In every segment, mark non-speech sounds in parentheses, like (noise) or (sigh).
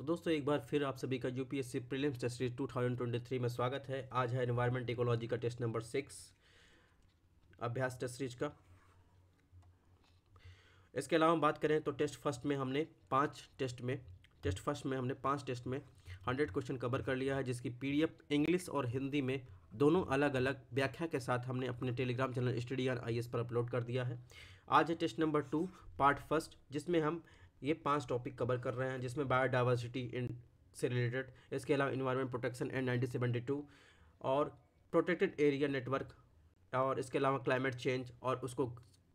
तो दोस्तों एक बार फिर आप सभी का UPSC prelims test series three में स्वागत है आज है एनवायरमेंट इकोलॉजी का टेस्ट नंबर सिक्स अभ्यास टेस्ट सीरीज का इसके अलावा बात करें तो टेस्ट फर्स्ट में हमने पाँच टेस्ट में टेस्ट फर्स्ट में हमने पाँच टेस्ट में हंड्रेड क्वेश्चन कवर कर लिया है जिसकी पी इंग्लिश और हिंदी में दोनों अलग अलग व्याख्या के साथ हमने अपने Telegram channel study R I पर अपलोड कर दिया है आज है test number two part first जिसमें हम ये पांच टॉपिक कवर कर रहे हैं जिसमें बायोडाइवर्सिटी इन से रिलेटेड इसके अलावा इन्वायरमेंट प्रोटेक्शन एंड नाइनटीन और प्रोटेक्टेड एरिया नेटवर्क और इसके अलावा क्लाइमेट चेंज और उसको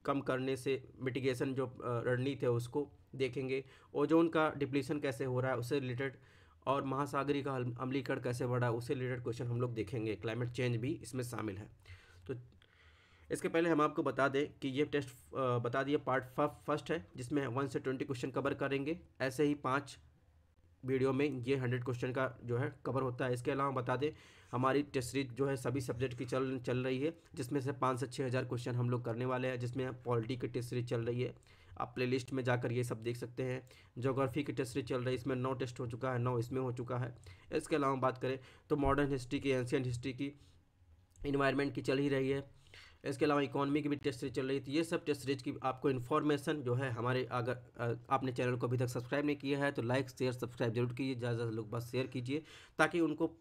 कम करने से मिटिगेशन जो रणनीति है उसको देखेंगे ओजोन का डिप्लीशन कैसे हो रहा है उससे रिलेटेड और महासागरी का अमलीकरण कैसे बढ़ा उससे रिलेटेड क्वेश्चन हम लोग देखेंगे क्लाइमेट चेंज भी इसमें शामिल है इसके पहले हम आपको बता दें कि ये टेस्ट बता दिए पार्ट फर्स्ट है जिसमें वन से ट्वेंटी क्वेश्चन कवर करेंगे ऐसे ही पाँच वीडियो में ये हंड्रेड क्वेश्चन का जो है कवर होता है इसके अलावा बता दें हमारी टेस्ट सीरीज जो है सभी सब्जेक्ट की चल चल रही है जिसमें से पाँच से छः हज़ार क्वेश्चन हम लोग करने वाले हैं जिसमें पॉलिटी की टेस्ट सीरीज चल रही है आप प्लेलिस्ट में जाकर ये सब देख सकते हैं जोग्राफी की टेस्ट सीरीज चल रही है इसमें नौ टेस्ट हो चुका है नौ इसमें हो चुका है इसके अलावा बात करें तो मॉडर्न हिस्ट्री की एंशियंट हिस्ट्री की इन्वायरमेंट की चल ही रही है इसके अलावा इकोनॉमी की भी टेस्ट सीरीज चल रही थी तो ये सब टेस्ट सीरीज की आपको इन्फॉर्मेशन जो है हमारे अगर आपने चैनल को अभी तक सब्सक्राइब नहीं किया है तो लाइक शेयर सब्सक्राइब जरूर कीजिए ज़्यादा से ज़्यादा लोग बस शेयर कीजिए ताकि उनको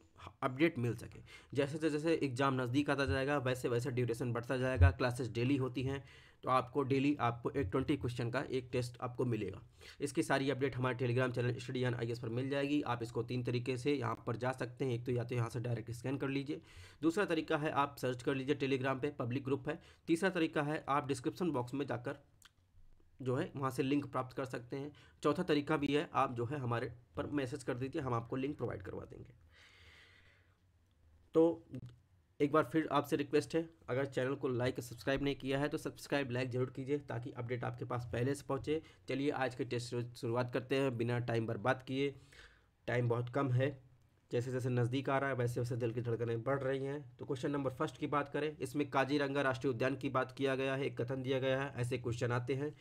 अपडेट मिल सके जैसे जैसे एग्ज़ाम नज़दीक आता जाएगा वैसे वैसे ड्यूरेशन बढ़ता जाएगा क्लासेस डेली होती हैं तो आपको डेली आपको एक ट्वेंटी क्वेश्चन का एक टेस्ट आपको मिलेगा इसकी सारी अपडेट हमारे Telegram channel study N I पर मिल जाएगी आप इसको तीन तरीके से यहाँ पर जा सकते हैं एक तो या तो यहाँ से डायरेक्ट स्कैन कर लीजिए दूसरा तरीका है आप सर्च कर लीजिए टेलीग्राम पर पब्लिक ग्रुप है तीसरा तरीका है आप डिस्क्रिप्शन बॉक्स में जाकर जो है वहाँ से लिंक प्राप्त कर सकते हैं चौथा तरीका भी है आप जो है हमारे पर मैसेज कर दीजिए हम आपको लिंक प्रोवाइड करवा देंगे तो एक बार फिर आपसे रिक्वेस्ट है अगर चैनल को लाइक सब्सक्राइब नहीं किया है तो सब्सक्राइब लाइक जरूर कीजिए ताकि अपडेट आपके पास पहले से पहुँचे चलिए आज के टेस्ट शुरुआत करते हैं बिना टाइम बर्बाद किए टाइम बहुत कम है जैसे जैसे नज़दीक आ रहा है वैसे वैसे दिल की धड़कनें बढ़ रही हैं तो क्वेश्चन नंबर फर्स्ट की बात करें इसमें काजीरंगा राष्ट्रीय उद्यान की बात किया गया है एक कथन दिया गया है ऐसे क्वेश्चन आते हैं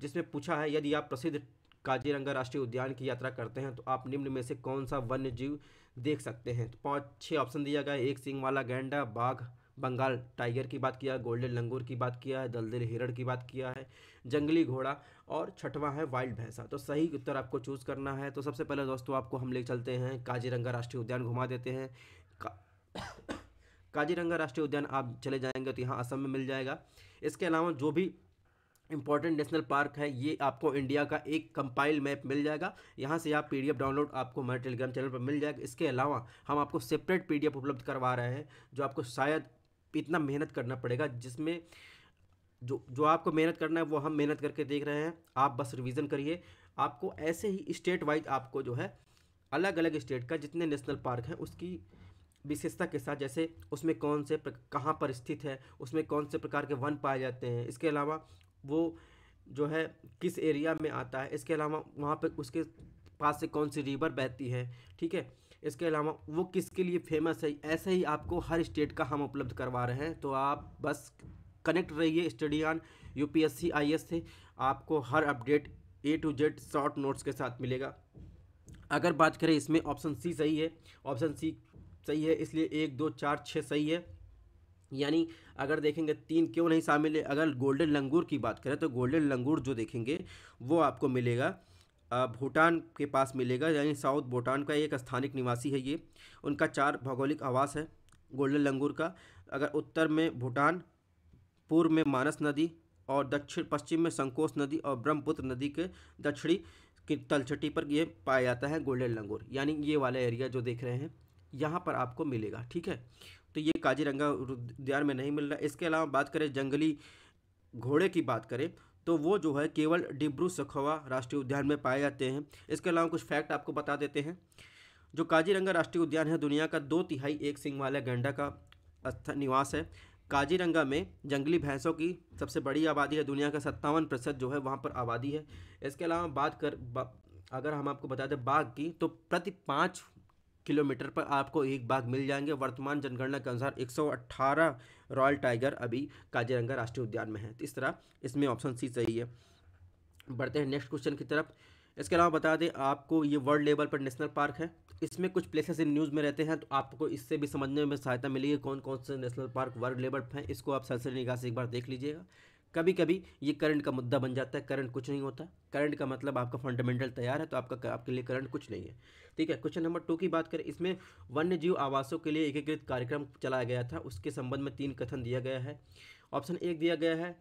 जिसमें पूछा है यदि आप प्रसिद्ध काजीरंगा राष्ट्रीय उद्यान की यात्रा करते हैं तो आप निम्न में से कौन सा वन्य जीव देख सकते हैं तो पाँच छः ऑप्शन दिया गया एक सिंह वाला गैंडा बाघ बंगाल टाइगर की बात किया गोल्डन लंगूर की बात किया है दलदल हिरण की बात किया है जंगली घोड़ा और छठवां है वाइल्ड भैंसा तो सही उत्तर आपको चूज़ करना है तो सबसे पहले दोस्तों आपको हम ले चलते हैं काजीरंगा राष्ट्रीय उद्यान घुमा देते हैं का... (coughs) काजीरंगा राष्ट्रीय उद्यान आप चले जाएंगे तो यहाँ असम में मिल जाएगा इसके अलावा जो भी इंपॉर्टेंट नेशनल पार्क है ये आपको इंडिया का एक कंपाइल मैप मिल जाएगा यहाँ से आप पीडीएफ डाउनलोड आपको हमारे टेलीग्राम चैनल पर मिल जाएगा इसके अलावा हम आपको सेपरेट पीडीएफ उपलब्ध करवा रहे हैं जो आपको शायद इतना मेहनत करना पड़ेगा जिसमें जो जो आपको मेहनत करना है वो हम मेहनत करके देख रहे हैं आप बस रिविज़न करिए आपको ऐसे ही स्टेट वाइज आपको जो है अलग अलग स्टेट का जितने नेशनल पार्क हैं उसकी विशेषता के साथ जैसे उसमें कौन से कहाँ पर स्थित है उसमें कौन से प्रकार के वन पाए जाते हैं इसके अलावा वो जो है किस एरिया में आता है इसके अलावा वहाँ पर उसके पास से कौन सी रिवर बहती है ठीक है इसके अलावा वो किसके लिए फेमस है ऐसे ही आपको हर स्टेट का हम उपलब्ध करवा रहे हैं तो आप बस कनेक्ट रहिए स्टडी ऑन यूपीएससी एस से आपको हर update A to Z short notes के साथ मिलेगा अगर बात करें इसमें ऑप्शन सी सही है ऑप्शन सी सही है इसलिए एक दो चार छः सही है यानी अगर देखेंगे तीन क्यों नहीं शामिल है अगर गोल्डन लंगूर की बात करें तो गोल्डन लंगूर जो देखेंगे वो आपको मिलेगा भूटान के पास मिलेगा यानी साउथ भूटान का एक स्थानिक निवासी है ये उनका चार भौगोलिक आवास है गोल्डन लंगूर का अगर उत्तर में भूटान पूर्व में मानस नदी और दक्षिण पश्चिम में संकोस नदी और ब्रह्मपुत्र नदी के दक्षिणी की तलछटी पर ये पाया जाता है गोल्डन लंगूर यानी ये वाला एरिया जो देख रहे हैं यहाँ पर आपको मिलेगा ठीक है तो ये काजीरंगा उद्यान में नहीं मिल रहा इसके अलावा बात करें जंगली घोड़े की बात करें तो वो जो है केवल डिब्रू सखोवा राष्ट्रीय उद्यान में पाए जाते हैं इसके अलावा कुछ फैक्ट आपको बता देते हैं जो काजीरंगा राष्ट्रीय उद्यान है दुनिया का दो तिहाई एक सिंह वाले गेंडा का निवास है काजीरंगा में जंगली भैंसों की सबसे बड़ी आबादी है दुनिया का सत्तावन प्रतिशत जो है वहाँ पर आबादी है इसके अलावा बात कर बा, अगर हम आपको बता दें बाघ की तो प्रति पाँच किलोमीटर पर आपको एक बाघ मिल जाएंगे वर्तमान जनगणना के अनुसार 118 रॉयल टाइगर अभी काजीरंगा राष्ट्रीय उद्यान में है तो इस तरह इसमें ऑप्शन सी सही है बढ़ते हैं नेक्स्ट क्वेश्चन की तरफ इसके अलावा बता दें आपको ये वर्ल्ड लेवल पर नेशनल पार्क है इसमें कुछ प्लेसेस इन न्यूज़ में रहते हैं तो आपको इससे भी समझने में सहायता मिलेगी कौन कौन से नेशनल पार्क वर्ल्ड लेवल पर हैं इसको आप सरसरी निगाह से एक बार देख लीजिएगा कभी कभी ये करंट का मुद्दा बन जाता है करंट कुछ नहीं होता करंट का मतलब आपका फंडामेंटल तैयार है तो आपका आपके लिए करंट कुछ नहीं है ठीक है क्वेश्चन नंबर टू की बात करें इसमें वन्य जीव आवासों के लिए एकीकृत कार्यक्रम चलाया गया था उसके संबंध में तीन कथन दिया गया है ऑप्शन एक दिया गया है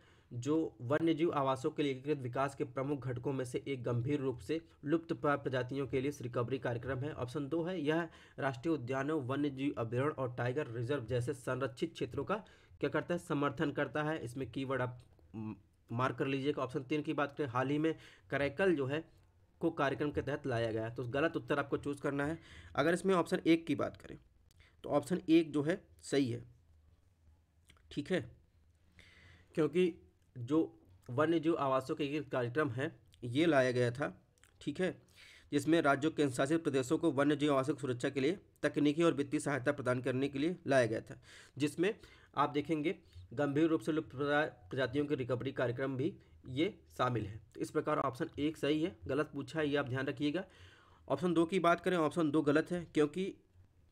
जो वन्यजीव आवासों के लिए एकीकृत विकास के प्रमुख घटकों में से एक गंभीर रूप से लुप्त प्रजातियों के लिए रिकवरी कार्यक्रम है ऑप्शन दो है यह राष्ट्रीय उद्यानों वन्यजीव अभ्यारण्य और टाइगर रिजर्व जैसे संरक्षित क्षेत्रों का क्या करता है समर्थन करता है इसमें कीवर्ड आप मार्क कर लीजिएगा ऑप्शन तीन की बात करें हाल ही में करैकल जो है को कार्यक्रम के तहत लाया गया तो गलत उत्तर आपको चूज़ करना है अगर इसमें ऑप्शन एक की बात करें तो ऑप्शन एक जो है सही है ठीक है क्योंकि जो वन्य जीव आवासों के कार्यक्रम है ये लाया गया था ठीक है जिसमें राज्यों के शासित प्रदेशों को वन्य जीव की सुरक्षा के लिए तकनीकी और वित्तीय सहायता प्रदान करने के लिए लाया गया था जिसमें आप देखेंगे गंभीर रूप से लुप्त प्रजातियों के रिकवरी कार्यक्रम भी ये शामिल है तो इस प्रकार ऑप्शन एक सही है गलत पूछा है ये आप ध्यान रखिएगा ऑप्शन दो की बात करें ऑप्शन दो गलत है क्योंकि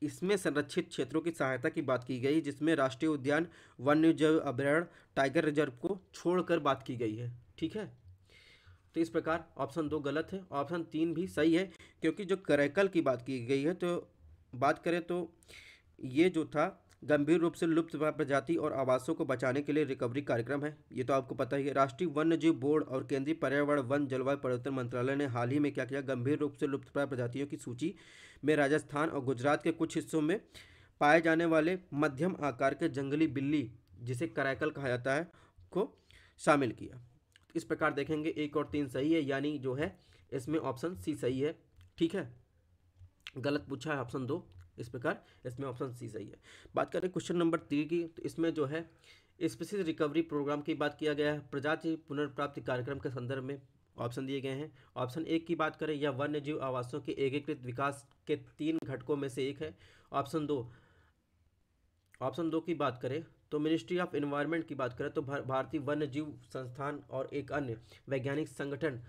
इसमें संरक्षित क्षेत्रों की सहायता की बात की गई जिसमें राष्ट्रीय उद्यान वन्य जैव अभ्यारण्य टाइगर रिजर्व को छोड़कर बात की गई है ठीक है तो इस प्रकार ऑप्शन दो गलत है ऑप्शन तीन भी सही है क्योंकि जो करैकल की बात की गई है तो बात करें तो ये जो था गंभीर रूप से लुप्त प्रजाति और आवासों को बचाने के लिए रिकवरी कार्यक्रम है ये तो आपको पता ही है राष्ट्रीय वन्य जीव बोर्ड और केंद्रीय पर्यावरण वन जलवायु परिवर्तन मंत्रालय ने हाल ही में क्या किया गंभीर रूप से लुप्त प्रजातियों की सूची में राजस्थान और गुजरात के कुछ हिस्सों में पाए जाने वाले मध्यम आकार के जंगली बिल्ली जिसे करैकल कहा जाता है को शामिल किया इस प्रकार देखेंगे एक और तीन सही है यानी जो है इसमें ऑप्शन सी सही है ठीक है गलत पूछा है ऑप्शन दो इस प्रकार इसमें ऑप्शन सी सही है बात करें क्वेश्चन नंबर थ्री की तो इसमें जो है स्पेसिस रिकवरी प्रोग्राम की बात किया गया है प्रजाति पुनर्प्राप्ति कार्यक्रम के संदर्भ में ऑप्शन दिए गए हैं ऑप्शन एक की बात करें यह वन्य जीव आवासों के एकीकृत विकास के तीन घटकों में से एक है ऑप्शन दो ऑप्शन दो की बात करें तो मिनिस्ट्री ऑफ इन्वायरमेंट की बात करें तो भारतीय वन्य जीव संस्थान और एक अन्य वैज्ञानिक संगठन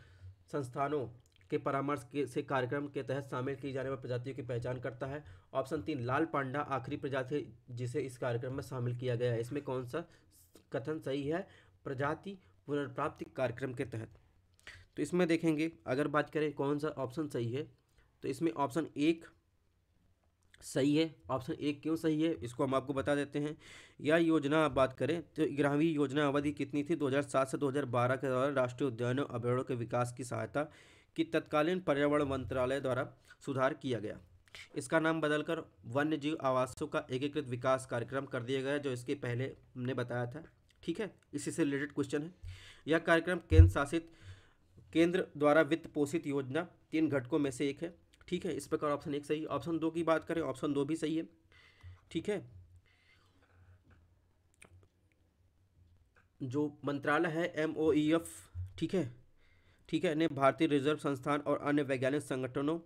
संस्थानों के परामर्श के से कार्यक्रम के तहत शामिल की जाने वाली प्रजातियों की पहचान करता है ऑप्शन तीन लाल पांडा आखिरी प्रजाति जिसे इस कार्यक्रम में शामिल किया गया है इसमें कौन सा कथन सही है प्रजाति पुनर्प्राप्ति कार्यक्रम के तहत तो इसमें देखेंगे अगर बात करें कौन सा ऑप्शन सही है तो इसमें ऑप्शन एक सही है ऑप्शन एक क्यों सही है इसको हम आपको बता देते हैं यह योजना बात करें तो ग्रामीण योजना अवधि कितनी थी 2007 से 2012 के दौरान राष्ट्रीय उद्यानों अभ्यारण्यों के विकास की सहायता कि तत्कालीन पर्यावरण मंत्रालय द्वारा सुधार किया गया इसका नाम बदलकर वन्य जीव आवासों का एकीकृत विकास कार्यक्रम कर दिया गया जो इसके पहले हमने बताया था ठीक है इसी से रिलेटेड क्वेश्चन है यह कार्यक्रम केंद्र शासित केंद्र द्वारा वित्त पोषित योजना तीन घटकों में से एक है ठीक है इस प्रकार ऑप्शन एक सही ऑप्शन दो की बात करें ऑप्शन दो भी सही है ठीक है जो मंत्रालय है एम ओ ई एफ ठीक है ठीक है ने भारतीय रिजर्व संस्थान और अन्य वैज्ञानिक संगठनों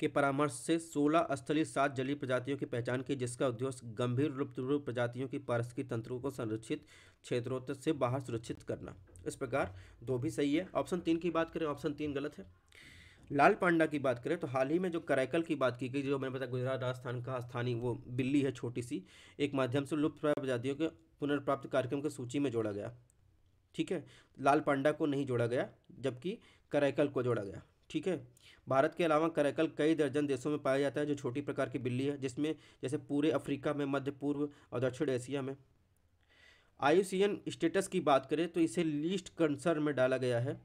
के परामर्श से 16 स्थलीय सात जलीय प्रजातियों की पहचान की जिसका उद्देश्य गंभीर रूप प्रजातियों की पारिस्थितिक तंत्रों को संरक्षित क्षेत्रों से बाहर सुरक्षित करना इस प्रकार दो भी सही है ऑप्शन तीन की बात करें ऑप्शन तीन गलत है लाल पांडा की बात करें तो हाल ही में जो कराइकल की बात की गई जो मैंने बताया गुजरात राजस्थान का स्थानीय वो बिल्ली है छोटी सी एक माध्यम से लुप्त प्राप्त प्रजातियों के पुनर्प्राप्त कार्यक्रम की सूची में जोड़ा गया ठीक है लाल पांडा को नहीं जोड़ा गया जबकि करैकल को जोड़ा गया ठीक है भारत के अलावा करैकल कई दर्जन देशों में पाया जाता है जो छोटी प्रकार की बिल्ली है जिसमें जैसे पूरे अफ्रीका में मध्य पूर्व और दक्षिण एशिया में आयु स्टेटस की बात करें तो इसे लीस्ट कंसर्न में डाला गया है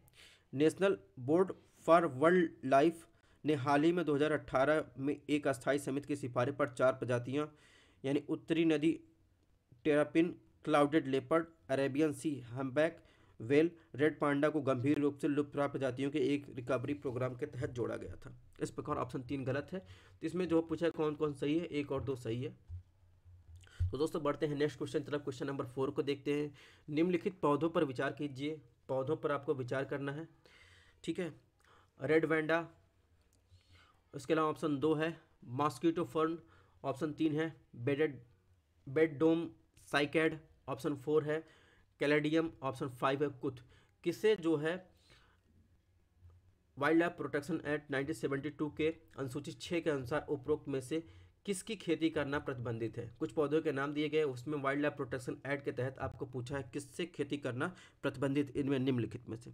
National Board for Wildlife ने हाल ही में 2018 में एक अस्थाई समिति की सिफारिश पर चार प्रजातियां यानी उत्तरी नदी terrapin clouded leopard Arabian sea humpback whale red panda को गंभीर रूप से लुप्त प्राप्त प्रजातियों के एक रिकवरी प्रोग्राम के तहत जोड़ा गया था इस प्रकार ऑप्शन तीन गलत है तो इसमें जो पूछा कौन कौन सही है एक और दो सही है तो दोस्तों बढ़ते हैं नेक्स्ट क्वेश्चन तरफ क्वेश्चन नंबर फोर को देखते हैं निम्नलिखित पौधों पर विचार कीजिए पौधों पर आपको विचार करना है ठीक है रेड वेंडा इसके अलावा ऑप्शन दो है मॉस्किटो फर्न ऑप्शन तीन है बेडेड Beddome cycad option four है कैलेडियम ऑप्शन फाइव है कुथ किसे जो है वाइल्ड लाइफ प्रोटेक्शन एक्ट 1972 के अनुसूचित छः के अनुसार उपरोक्त में से किसकी खेती करना प्रतिबंधित है कुछ पौधों के नाम दिए गए उसमें वाइल्ड लाइफ प्रोटेक्शन एक्ट के तहत आपको पूछा है किससे खेती करना प्रतिबंधित इनमें निम्नलिखित में से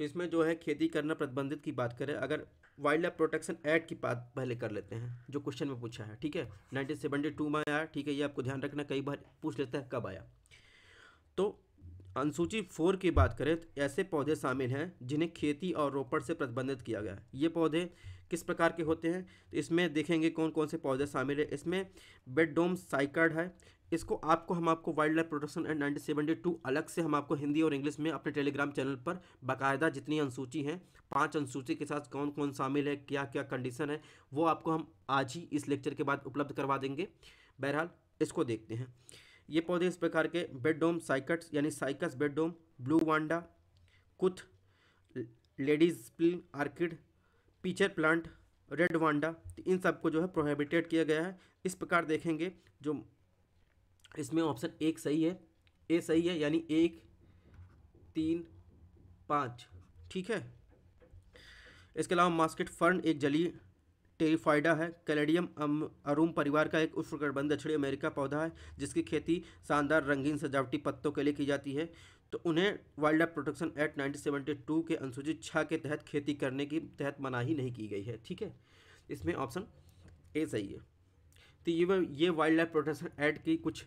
तो इसमें जो है खेती करना प्रतिबंधित की बात करें अगर वाइल्ड लाइफ प्रोटेक्शन एक्ट की बात पहले कर लेते हैं जो क्वेश्चन में पूछा है ठीक है सेवेंटी टू में आया ठीक है ये आपको ध्यान रखना कई बार पूछ लेते हैं कब आया तो अनुसूची फोर की बात करें तो ऐसे पौधे शामिल हैं जिन्हें खेती और रोपड़ से प्रतिबंधित किया गया है ये पौधे किस प्रकार के होते हैं तो इसमें देखेंगे कौन कौन से पौधे शामिल है इसमें बेडोम साइकर्ड है इसको आपको हम आपको wildlife protection and nineteen seventy two अलग से हम आपको हिंदी और इंग्लिश में अपने टेलीग्राम चैनल पर बाकायदा जितनी अनुसूची हैं पांच अनुसूची के साथ कौन कौन शामिल है क्या क्या कंडीशन है वो आपको हम आज ही इस लेक्चर के बाद उपलब्ध करवा देंगे बहरहाल इसको देखते हैं ये पौधे इस प्रकार के बेडडोम साइकट्स यानी cycas Beddome blue Vanda kuth ladies प्लिन orchid pitcher plant red Vanda इन सबको जो है प्रोहिबिटेड किया गया है इस प्रकार देखेंगे जो इसमें ऑप्शन एक सही है ए सही है यानी एक तीन पाँच ठीक है इसके अलावा मास्केट फर्न एक जली टेरिफाइडा है कैलेडियम अरूम परिवार का एक उष्णकटिबंध दक्षिणी अमेरिका पौधा है जिसकी खेती शानदार रंगीन सजावटी पत्तों के लिए की जाती है तो उन्हें वाइल्ड लाइफ प्रोटेक्शन एक्ट 1972 के अनुसूचित छः के तहत खेती करने की तहत मनाही नहीं की गई है ठीक है इसमें ऑप्शन ए सही है तो ये ये वाइल्ड लाइफ प्रोटेक्शन एक्ट की कुछ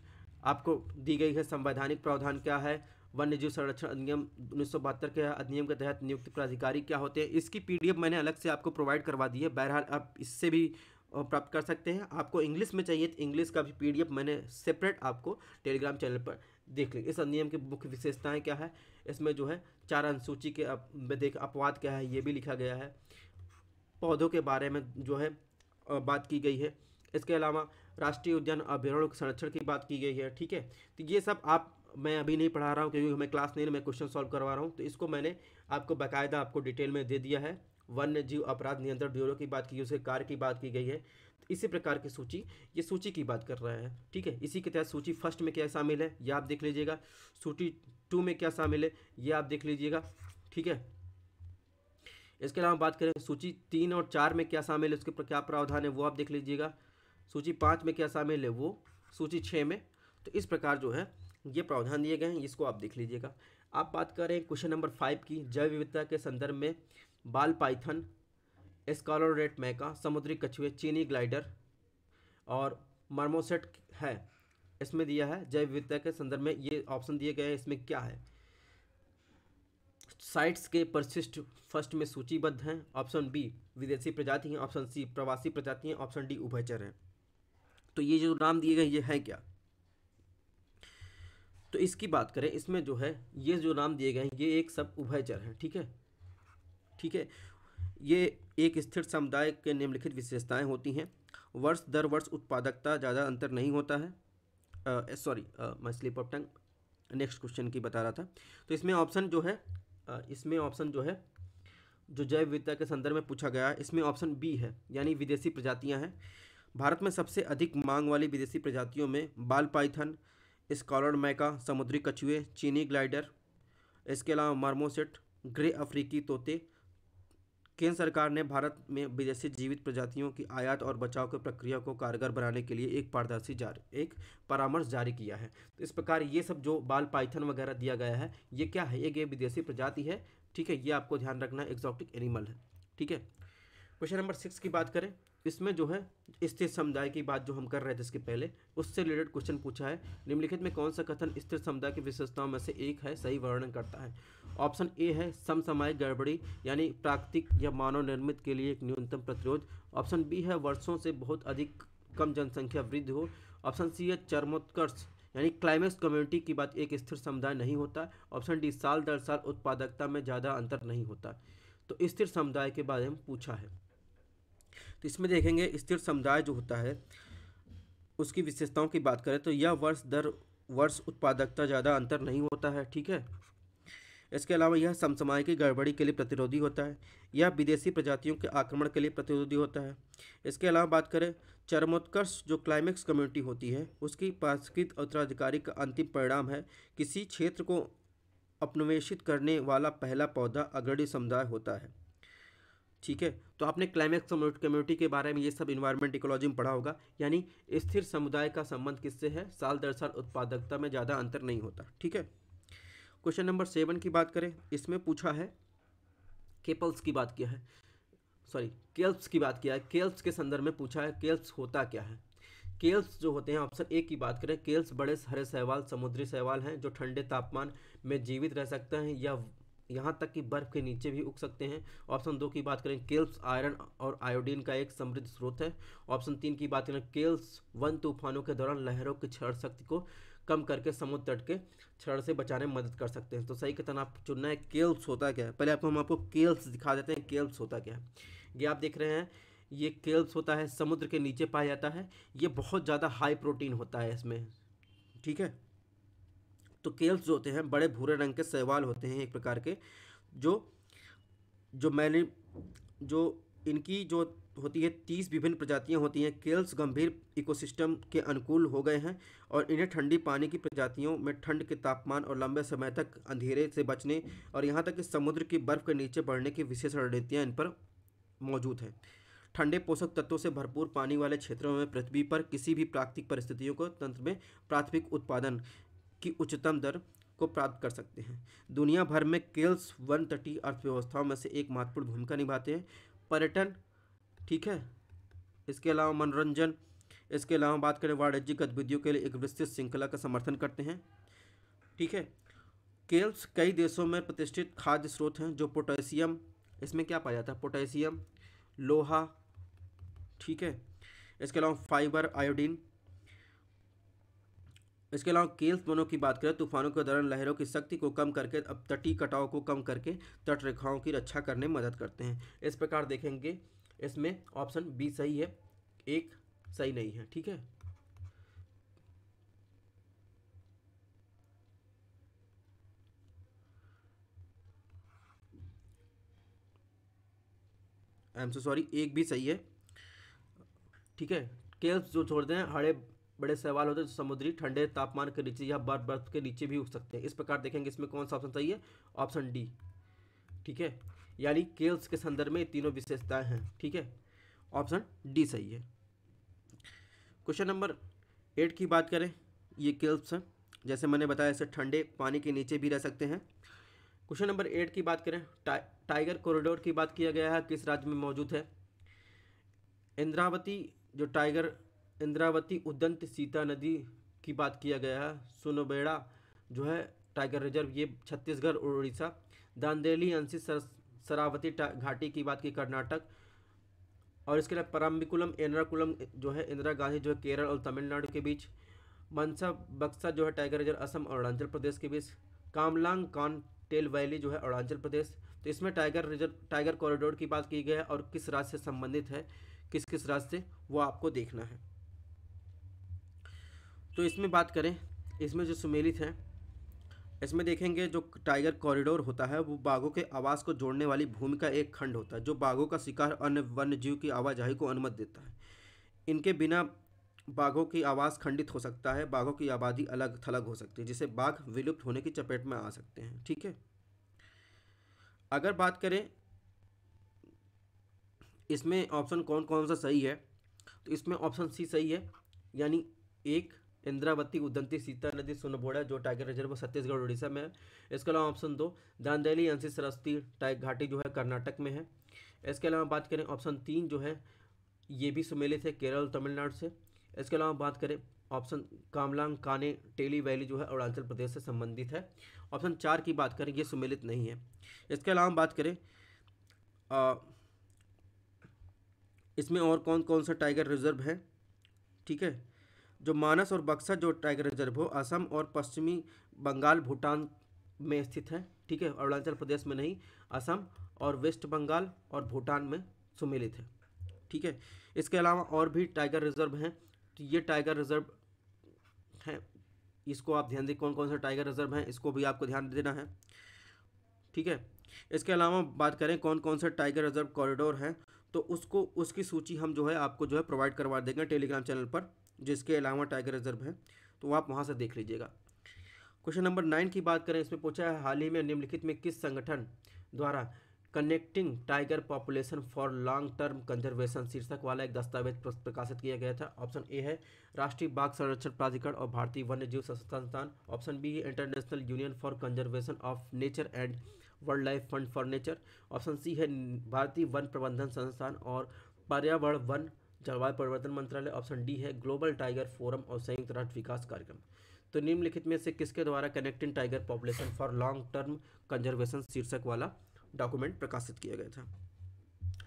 आपको दी गई है संवैधानिक प्रावधान क्या है वन्य जीव संरक्षण अधिनियम उन्नीस के अधिनियम के तहत नियुक्त प्राधिकारी क्या होते हैं इसकी पी मैंने अलग से आपको प्रोवाइड करवा दी है बहरहाल आप इससे भी प्राप्त कर सकते हैं आपको इंग्लिश में चाहिए तो इंग्लिश का भी पीडीएफ मैंने सेपरेट आपको टेलीग्राम चैनल पर देख लें इस अधिनियम की मुख्य विशेषताएं क्या है इसमें जो है चार अनुसूची के अप, देख अपवाद क्या है ये भी लिखा गया है पौधों के बारे में जो है बात की गई है इसके अलावा राष्ट्रीय उद्यान अभ्यारण्य संरक्षण की बात की गई है ठीक है तो ये सब आप मैं अभी नहीं पढ़ा रहा हूँ क्योंकि मैं क्लास नहीं मैं क्वेश्चन सॉल्व करवा रहा हूँ तो इसको मैंने आपको बाकायदा आपको डिटेल में दे दिया है वन्य जीव अपराध नियंत्रण ब्यूरो की बात की उसके कार्य की बात की गई है तो इसी प्रकार की सूची ये सूची की बात कर रहे हैं ठीक है इसी के तहत सूची फर्स्ट में क्या शामिल है ये आप देख लीजिएगा सूची टू में क्या शामिल है ये आप देख लीजिएगा ठीक है इसके अलावा बात करें सूची तीन और चार में क्या शामिल है उसके क्या प्रावधान है वो आप देख लीजिएगा सूची पाँच में क्या शामिल है वो सूची छः में तो इस प्रकार जो है ये प्रावधान दिए गए हैं इसको आप देख लीजिएगा आप बात करें क्वेश्चन नंबर फाइव की जैव विविधता के संदर्भ में बाल पाइथन स्कॉलोरेट मैका समुद्री कछुए चीनी ग्लाइडर और मर्मोसेट है इसमें दिया है जैव विविधता के संदर्भ में ये ऑप्शन दिए गए हैं इसमें क्या है साइट्स के परिशिष्ट फर्स्ट में सूचीबद्ध हैं ऑप्शन बी विदेशी प्रजाति हैं ऑप्शन सी प्रवासी प्रजाति हैं ऑप्शन डी उभयचर हैं तो ये जो नाम दिए गए ये हैं क्या तो इसकी बात करें इसमें जो है ये जो नाम दिए गए हैं ये एक सब उभयचर हैं ठीक है ठीक है ये एक स्थिर समुदाय के निम्नलिखित विशेषताएं होती हैं वर्ष दर वर्ष उत्पादकता ज़्यादा अंतर नहीं होता है सॉरी मैं slip of tongue next question की बता रहा था तो इसमें ऑप्शन जो है इसमें ऑप्शन जो है जो जैव विविधता के संदर्भ में पूछा गया इसमें ऑप्शन बी है यानी विदेशी प्रजातियाँ हैं भारत में सबसे अधिक मांग वाली विदेशी प्रजातियों में बाल पाइथन स्कॉलर मैका समुद्री कछुए चीनी ग्लाइडर इसके अलावा मार्मोसेट ग्रे अफ्रीकी तोते केंद्र सरकार ने भारत में विदेशी जीवित प्रजातियों की आयात और बचाव की प्रक्रिया को कारगर बनाने के लिए एक पारदर्शी जारी एक परामर्श जारी किया है तो इस प्रकार ये सब जो बाल पाइथन वगैरह दिया गया है ये क्या है एक ये विदेशी प्रजाति है ठीक है ये आपको ध्यान रखना एग्जॉटिक एनिमल है ठीक है क्वेश्चन नंबर सिक्स की बात करें इसमें जो है स्थिर समुदाय की बात जो हम कर रहे थे इसके पहले उससे रिलेटेड क्वेश्चन पूछा है निम्नलिखित में कौन सा कथन स्थिर समुदाय की विशेषताओं में से एक है सही वर्णन करता है ऑप्शन ए है समसमय गड़बड़ी यानी प्राकृतिक या मानव निर्मित के लिए एक न्यूनतम प्रतिरोध ऑप्शन बी है वर्षों से बहुत अधिक कम जनसंख्या वृद्धि हो ऑप्शन सी है चरमोत्कर्ष यानी क्लाइमेक्स कम्युनिटी की बात एक स्थिर समुदाय नहीं होता ऑप्शन डी साल दर साल उत्पादकता में ज़्यादा अंतर नहीं होता तो स्थिर समुदाय के बारे में पूछा है तो इसमें देखेंगे स्थिर समुदाय जो होता है उसकी विशेषताओं की बात करें तो यह वर्ष दर वर्ष उत्पादकता ज़्यादा अंतर नहीं होता है ठीक है इसके अलावा यह समसमाय की गड़बड़ी के लिए प्रतिरोधी होता है यह विदेशी प्रजातियों के आक्रमण के लिए प्रतिरोधी होता है इसके अलावा बात करें चरमोत्कर्ष जो क्लाइमेक्स कम्युनिटी होती है उसकी पारस्कृत उत्तराधिकारी का अंतिम परिणाम है किसी क्षेत्र को अपनिवेशित करने वाला पहला पौधा अग्रणी समुदाय होता है ठीक है तो आपने क्लाइमेक्स कम्युनिटी के बारे में ये सब इन्वायरमेंट इकोलॉजी में पढ़ा होगा यानी स्थिर समुदाय का संबंध किससे है साल दर साल उत्पादकता में ज़्यादा अंतर नहीं होता ठीक है क्वेश्चन नंबर सेवन की बात करें इसमें पूछा है केपल्स की बात किया है सॉरी केल्प्स की बात किया है केल्प्स के संदर्भ में पूछा है केल्प्स होता क्या है केल्स जो होते हैं ऑप्शन ए की बात करें केल्स बड़े हरे सहवाल समुद्री सहवाल हैं जो ठंडे तापमान में जीवित रह सकते हैं या यहाँ तक कि बर्फ के नीचे भी उग सकते हैं ऑप्शन दो की बात करें केल्स आयरन और आयोडीन का एक समृद्ध स्रोत है ऑप्शन तीन की बात करें केल्स वन तूफानों के दौरान लहरों की क्षण शक्ति को कम करके समुद्र तट के क्षण से बचाने में मदद कर सकते हैं तो सही कथन आप चुनना है केल्स होता क्या है पहले आपको हम आपको केल्स दिखा देते हैं केल्स होता क्या है ये आप देख रहे हैं ये केल्स होता है समुद्र के नीचे पाया जाता है ये बहुत ज़्यादा हाई प्रोटीन होता है इसमें ठीक है तो केल्स जो होते हैं बड़े भूरे रंग के सवाल होते हैं एक प्रकार के जो जो मैंने जो इनकी जो होती है तीस विभिन्न प्रजातियां होती हैं केल्स गंभीर इकोसिस्टम के अनुकूल हो गए हैं और इन्हें ठंडी पानी की प्रजातियों में ठंड के तापमान और लंबे समय तक अंधेरे से बचने और यहाँ तक कि समुद्र की बर्फ़ के नीचे बढ़ने की विशेष रणनीतियाँ इन पर मौजूद हैं ठंडे पोषक तत्वों से भरपूर पानी वाले क्षेत्रों में पृथ्वी पर किसी भी प्राकृतिक परिस्थितियों को तंत्र में प्राथमिक उत्पादन की उच्चतम दर को प्राप्त कर सकते हैं दुनिया भर में केल्स वन तटीय अर्थव्यवस्थाओं में से एक महत्वपूर्ण भूमिका निभाते हैं पर्यटन ठीक है इसके अलावा मनोरंजन इसके अलावा बात करें वाणिज्यिक गतिविधियों के लिए एक विस्तृत श्रृंखला का समर्थन करते हैं ठीक है केल्स कई देशों में प्रतिष्ठित खाद्य स्रोत हैं जो पोटेशियम इसमें क्या पाया जाता है पोटेशियम लोहा ठीक है इसके अलावा फाइबर आयोडीन इसके अलावा केल्स वनों की बात करें तूफानों के दौरान लहरों की शक्ति को कम करके अब तटीय कटाव को कम करके तट रेखाओं की रक्षा करने में मदद करते हैं इस प्रकार देखेंगे इसमें ऑप्शन बी सही है एक सही नहीं है ठीक है आई एम सो सॉरी एक भी सही है ठीक है केल्स जो छोड़ते हैं हड़े बड़े सवाल होते हैं तो समुद्री ठंडे तापमान के नीचे या बर्फ बर्फ के नीचे भी उग सकते हैं इस प्रकार देखेंगे इसमें कौन सा ऑप्शन सही है ऑप्शन डी ठीक है यानी केल्स के संदर्भ में तीनों विशेषताएं हैं ठीक है ऑप्शन डी सही है क्वेश्चन नंबर एट की बात करें ये केल्स हैं जैसे मैंने बताया इसे ठंडे पानी के नीचे भी रह सकते हैं क्वेश्चन नंबर एट की बात करें टा, टाइगर कॉरिडोर की बात किया गया है किस राज्य में मौजूद है इंद्रावती जो टाइगर इंद्रावती उदंत सीता नदी की बात किया गया है सोनबेड़ा जो है टाइगर रिजर्व ये छत्तीसगढ़ उड़ीसा दांदेली अंशी सर, सरावती घाटी की बात की कर्नाटक और इसके अलावा परम्बिकुलम एनराकुलम जो है इंदिरा गांधी जो है केरल और तमिलनाडु के बीच मनसा बक्सा जो है टाइगर रिजर्व असम और अरुणाचल प्रदेश के बीच कामलांग कॉन टेल वैली जो है अरुणाचल प्रदेश तो इसमें टाइगर रिजर्व टाइगर कॉरिडोर की बात की गई है और किस राज्य से संबंधित है किस किस राज्य से वो आपको देखना है तो इसमें बात करें इसमें जो सुमेलित हैं इसमें देखेंगे जो टाइगर कॉरिडोर होता है वो बाघों के आवास को जोड़ने वाली भूमि का एक खंड होता है जो बाघों का शिकार अन्य वन्य जीव की आवाजाही को अनुमति देता है इनके बिना बाघों की आवाज़ खंडित हो सकता है बाघों की आबादी अलग थलग हो सकती है जिसे बाघ विलुप्त होने की चपेट में आ सकते हैं ठीक है अगर बात करें इसमें ऑप्शन कौन कौन सा सही है तो इसमें ऑप्शन सी सही है यानी एक इंद्रावती उदंती सीता नदी सोनबोड़ा जो टाइगर रिजर्व छत्तीसगढ़ उड़ीसा में है इसके अलावा ऑप्शन दो दानदेली अंसी सरस्ती टाइग घाटी जो है कर्नाटक में है इसके अलावा बात करें ऑप्शन तीन जो है ये भी सुमेलित है केरल तमिलनाडु से इसके अलावा बात करें ऑप्शन कामलांग काने टेली वैली जो है अरुणाचल प्रदेश से संबंधित है ऑप्शन चार की बात करें ये सुमेलित नहीं है इसके अलावा बात करें इसमें और कौन कौन सा टाइगर रिजर्व है ठीक है जो मानस और बक्सर जो टाइगर रिजर्व हो असम और पश्चिमी बंगाल भूटान में स्थित है ठीक है अरुणाचल प्रदेश में नहीं असम और वेस्ट बंगाल और भूटान में सुमेलित है ठीक है इसके अलावा और भी टाइगर रिजर्व हैं तो ये टाइगर रिजर्व हैं इसको आप ध्यान दें कौन कौन सा टाइगर रिजर्व हैं इसको भी आपको ध्यान देना है ठीक है इसके अलावा बात करें कौन कौन से टाइगर रिजर्व कॉरिडोर हैं तो उसको उसकी सूची हम जो है आपको जो है प्रोवाइड करवा देंगे टेलीग्राम चैनल पर जिसके अलावा टाइगर रिजर्व है तो आप वहाँ से देख लीजिएगा क्वेश्चन नंबर नाइन की बात करें इसमें पूछा है हाल ही में निम्नलिखित में किस संगठन द्वारा connecting tiger population for long term conservation शीर्षक वाला एक दस्तावेज प्रकाशित किया गया था ऑप्शन ए है राष्ट्रीय बाघ संरक्षण प्राधिकरण और भारतीय वन्य जीव संस्थान ऑप्शन बी है International Union for Conservation of Nature and World Life Fund for Nature option C है भारतीय वन प्रबंधन संस्थान और पर्यावरण वन जलवायु परिवर्तन मंत्रालय ऑप्शन डी है ग्लोबल टाइगर फोरम और संयुक्त राष्ट्र विकास कार्यक्रम तो निम्नलिखित में से किसके द्वारा connecting tiger population for long term conservation शीर्षक वाला डॉक्यूमेंट प्रकाशित किया गया था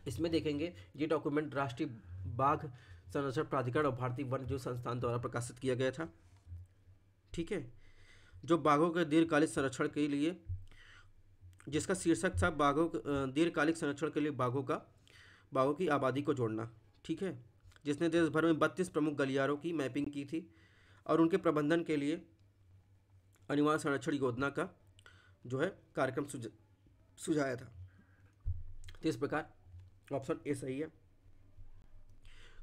इसमें देखेंगे ये डॉक्यूमेंट राष्ट्रीय बाघ संरक्षण प्राधिकरण और भारतीय जीव संस्थान द्वारा प्रकाशित किया गया था ठीक है जो बाघों के दीर्घकालिक संरक्षण के लिए जिसका शीर्षक था बाघों दीर्घकालिक संरक्षण के लिए बाघों का बाघों की आबादी को जोड़ना ठीक है जिसने देश भर में बत्तीस प्रमुख गलियारों की मैपिंग की थी और उनके प्रबंधन के लिए अनिवार्य संरक्षण योजना का जो है कार्यक्रम सुझाया था तो इस प्रकार ऑप्शन ए सही है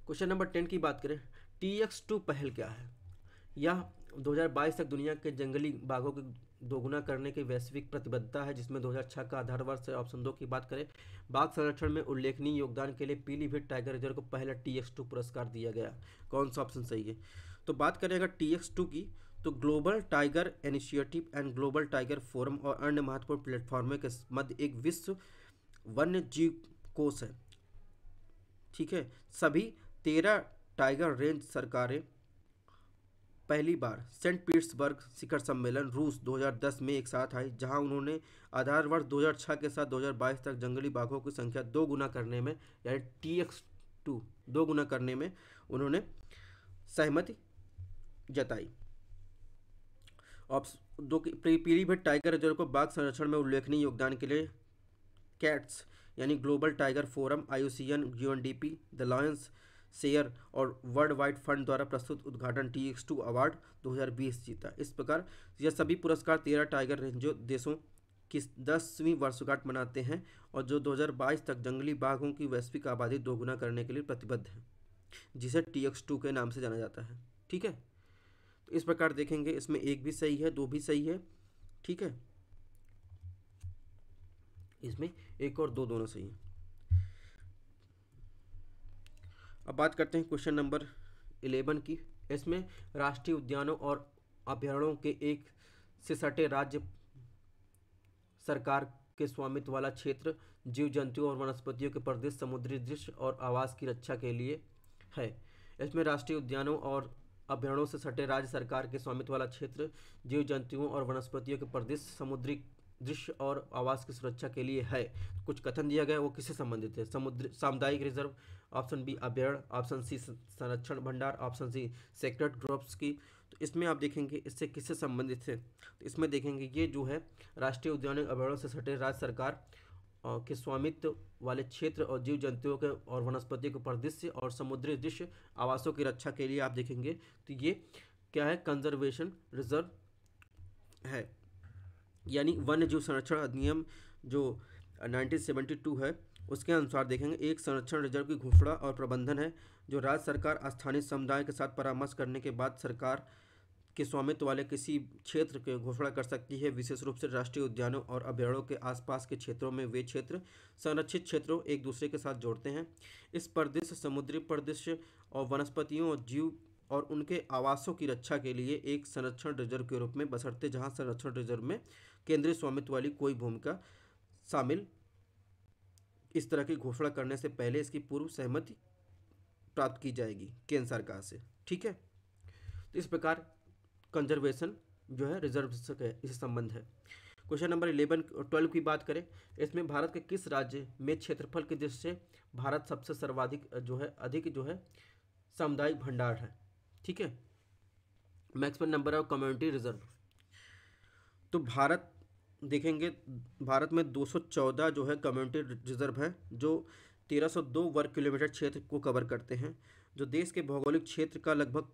क्वेश्चन नंबर टेन की बात करें टी एक्स टू पहल क्या है यह 2022 तक दुनिया के जंगली बाघों को दोगुना करने की वैश्विक प्रतिबद्धता है जिसमें 2006 का आधार वर्ष ऑप्शन दो की बात करें बाघ संरक्षण में उल्लेखनीय योगदान के लिए पीलीभीत टाइगर रिजर्व को पहला टी पुरस्कार दिया गया कौन सा ऑप्शन सही है तो बात करें अगर टी की तो Global Tiger Initiative and Global Tiger Forum और अन्य महत्वपूर्ण प्लेटफॉर्मों के मध्य एक विश्व वन्य जीव कोष है ठीक है सभी तेरह टाइगर रेंज सरकारें पहली बार सेंट पीटर्सबर्ग शिखर सम्मेलन रूस 2010 में एक साथ आई जहां उन्होंने आधार वर्ष 2006 के साथ 2022 तक जंगली बाघों की संख्या दो गुना करने में यानी टी एक्स टू दो गुना करने में उन्होंने सहमति जताई ऑप्शन दो पीलीभीत टाइगर रिजर्व को बाघ संरक्षण में उल्लेखनीय योगदान के लिए कैट्स यानी Global Tiger Forum I D P the lions share और वर्ल्ड वाइड फंड द्वारा प्रस्तुत उद्घाटन टी एक्स टू अवार्ड 2020 जीता इस प्रकार यह सभी पुरस्कार तेरह टाइगर रेंजो देशों की दसवीं वर्षगांठ मनाते हैं और जो 2022 तक जंगली बाघों की वैश्विक आबादी दोगुना करने के लिए प्रतिबद्ध है जिसे टी एक्स टू के नाम से जाना जाता है ठीक है तो इस प्रकार देखेंगे इसमें एक भी सही है दो भी सही है ठीक है इसमें एक और दो दोनों सही है अब बात करते हैं क्वेश्चन नंबर इलेवन की इसमें राष्ट्रीय उद्यानों और अभ्यारणों के एक से सटे राज्य सरकार के स्वामित्व वाला क्षेत्र जीव जंतुओं और वनस्पतियों के प्रदेश समुद्री दृश्य और आवास की रक्षा के लिए है इसमें राष्ट्रीय उद्यानों और अभ्यारणों से सटे राज्य सरकार के स्वामित्व वाला क्षेत्र जीव जंतुओं और वनस्पतियों के प्रदेश समुद्री दृश्य और आवास की सुरक्षा के लिए है कुछ कथन दिया गया वो किससे संबंधित है समुद्र सामुदायिक रिजर्व ऑप्शन बी अभ्यारण ऑप्शन सी संरक्षण भंडार ऑप्शन सी सेक्रेट ग्रुप्स की तो इसमें आप देखेंगे इससे किससे संबंधित है तो इसमें देखेंगे ये जो है राष्ट्रीय उद्यानिक अभ्यारण से सटे राज्य सरकार के स्वामित्व वाले क्षेत्र और जीव जंतुओं के और वनस्पति के परिदृश्य और समुद्री दृश्य आवासों की रक्षा के लिए आप देखेंगे तो ये क्या है कंजर्वेशन रिजर्व है यानी वन्य जीव संरक्षण अधिनियम जो 1972 है उसके अनुसार देखेंगे एक संरक्षण रिजर्व की घोषणा और प्रबंधन है जो राज्य सरकार स्थानीय समुदाय के साथ परामर्श करने के बाद सरकार के स्वामित्व वाले किसी क्षेत्र के घोषणा कर सकती है विशेष रूप से राष्ट्रीय उद्यानों और अभ्यारणों के आसपास के क्षेत्रों में वे क्षेत्र संरक्षित क्षेत्रों एक दूसरे के साथ जोड़ते हैं इस प्रदेश समुद्री प्रदेश और वनस्पतियों और जीव और उनके आवासों की रक्षा के लिए एक संरक्षण रिजर्व के रूप में बसरते जहां संरक्षण रिजर्व में केंद्रीय स्वामित्व वाली कोई भूमिका शामिल इस तरह की घोषणा करने से पहले इसकी पूर्व सहमति प्राप्त की जाएगी केंद्र सरकार से ठीक है तो इस प्रकार कंजर्वेशन जो है रिजर्व है इससे संबंध है क्वेश्चन नंबर इलेवन और ट्वेल्व की बात करें इसमें भारत के किस राज्य में क्षेत्रफल की दृष्टि से भारत सबसे सर्वाधिक जो है अधिक जो है सामुदायिक भंडार है ठीक है maximum number of community reserve तो भारत देखेंगे भारत में 214 जो है कम्युनिटी रिजर्व हैं जो 1302 वर्ग किलोमीटर क्षेत्र को कवर करते हैं जो देश के भौगोलिक क्षेत्र का लगभग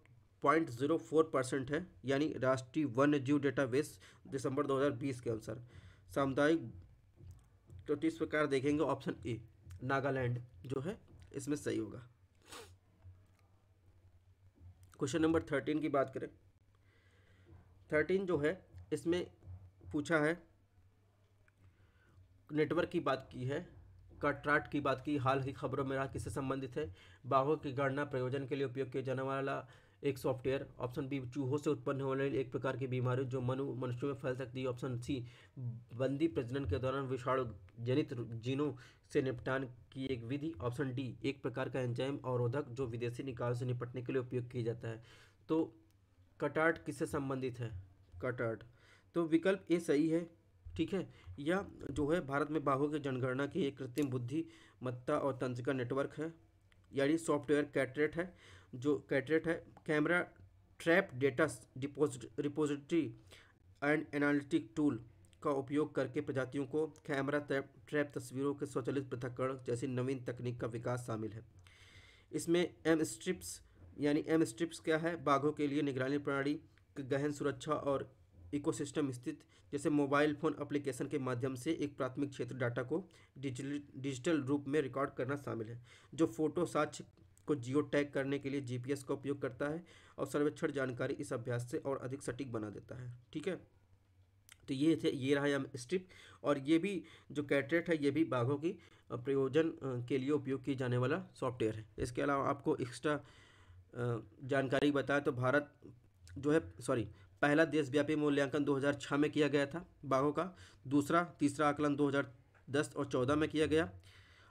पॉइंट जीरो फोर परसेंट है यानी राष्ट्रीय वन्य जीव डेटाबेस दिसंबर 2020 के अनुसार सामुदायिक तो प्रकार देखेंगे ऑप्शन ए नागालैंड जो है इसमें सही होगा क्वेश्चन नंबर थर्टीन की बात करें थर्टीन जो है इसमें पूछा है नेटवर्क की बात की है कटराट की बात की हाल की खबरों में राह किससे संबंधित है बाहों की गणना प्रयोजन के लिए उपयोग किया जाने वाला एक सॉफ्टवेयर ऑप्शन बी चूहों से उत्पन्न होने वाली एक प्रकार की बीमारी जो मनु मनुष्य में फैल सकती है ऑप्शन सी बंदी प्रजनन के दौरान विषाणु जनित जीनों से निपटान की एक विधि ऑप्शन डी एक प्रकार का एंजाइम अवरोधक जो विदेशी निकायों से निपटने के लिए उपयोग किया जाता है तो कटाट किससे संबंधित है कटाट तो विकल्प ए सही है ठीक है यह जो है भारत में बाघों की जनगणना की एक कृत्रिम बुद्धि मत्ता और तंज का नेटवर्क है यानी सॉफ्टवेयर कैटरेट है जो कैटरेट है camera trap data deposit repository and analytic tool का उपयोग करके प्रजातियों को कैमरा ट्रैप तस्वीरों के स्वचालित पृथककरण जैसी नवीन तकनीक का विकास शामिल है इसमें एम स्ट्रिप्स यानी एम स्ट्रिप्स क्या है बाघों के लिए निगरानी प्रणाली गहन सुरक्षा और इकोसिस्टम स्थित जैसे मोबाइल फ़ोन एप्लीकेशन के माध्यम से एक प्राथमिक क्षेत्र डाटा को डिजिटल डिजिटल रूप में रिकॉर्ड करना शामिल है जो फोटो साक्ष्य को जियो टैग करने के लिए जीपीएस का उपयोग करता है और सर्वेक्षण जानकारी इस अभ्यास से और अधिक सटीक बना देता है ठीक है तो ये थे ये रहा है स्ट्रिप और ये भी जो कैटरेट है ये भी बाघों की प्रयोजन के लिए उपयोग किया जाने वाला सॉफ्टवेयर है इसके अलावा आपको एक्स्ट्रा जानकारी बताया तो भारत जो है सॉरी पहला देशव्यापी मूल्यांकन 2006 में किया गया था बाघों का दूसरा तीसरा आकलन 2010 और 14 में किया गया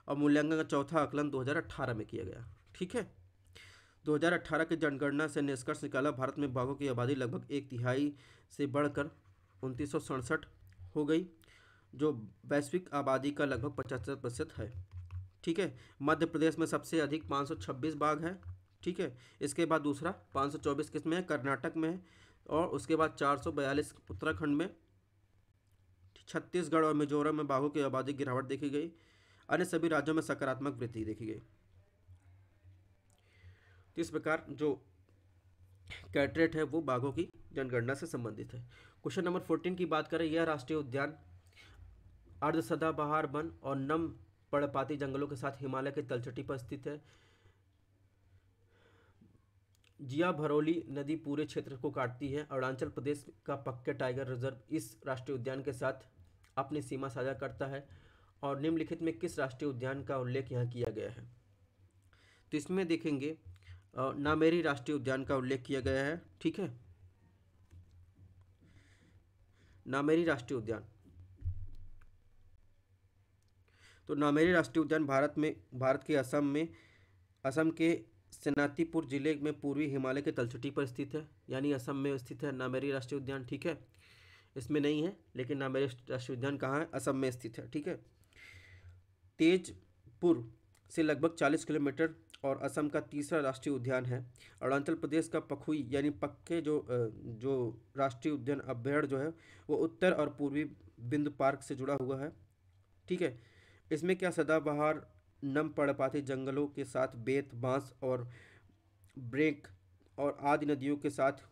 और मूल्यांकन का चौथा आकलन 2018 में किया गया ठीक है 2018 की जनगणना से निष्कर्ष निकाला भारत में बाघों की आबादी लगभग एक तिहाई से बढ़कर उनतीस हो गई जो वैश्विक आबादी का लगभग पचहत्तर प्रतिशत है ठीक है मध्य प्रदेश में सबसे अधिक 526 बाघ हैं ठीक है इसके बाद दूसरा 524 किस्में हैं कर्नाटक में है और उसके बाद बयालीस उत्तराखंड में छत्तीसगढ़ और मिजोरम में बाघों की आबादी गिरावट देखी गई अन्य सभी राज्यों में सकारात्मक वृद्धि देखी गई तो इस प्रकार जो कैटरेट है वो बाघों की जनगणना से संबंधित है क्वेश्चन नंबर फोर्टीन की बात करें यह राष्ट्रीय उद्यान अर्ध सदाबहार वन और नम पर्णपाती जंगलों के साथ हिमालय के तलचटी पर स्थित है जिया भरौली नदी पूरे क्षेत्र को काटती है अरुणाचल प्रदेश का पक्के टाइगर रिजर्व इस राष्ट्रीय उद्यान के साथ अपनी सीमा साझा करता है और निम्नलिखित में किस राष्ट्रीय उद्यान का उल्लेख यहाँ किया गया है तो इसमें देखेंगे नामेरी राष्ट्रीय उद्यान का उल्लेख किया गया है ठीक है नामेरी राष्ट्रीय उद्यान तो नामेरी राष्ट्रीय उद्यान भारत में भारत के असम में असम के सेनातीपुर जिले में पूर्वी हिमालय के तलचटी पर स्थित है यानी असम में स्थित है नामेरी राष्ट्रीय उद्यान ठीक है इसमें नहीं है लेकिन नामेरी राष्ट्रीय उद्यान कहाँ है असम में स्थित है ठीक है तेजपुर से लगभग 40 किलोमीटर और असम का तीसरा राष्ट्रीय उद्यान है अरुणाचल प्रदेश का पखुई यानी पक्के जो जो राष्ट्रीय उद्यान अभ्यारण्य जो है वो उत्तर और पूर्वी बिंदु पार्क से जुड़ा हुआ है ठीक है इसमें क्या सदाबहार नम पड़ जंगलों के साथ बेत बांस और ब्रेक और आदि नदियों के साथ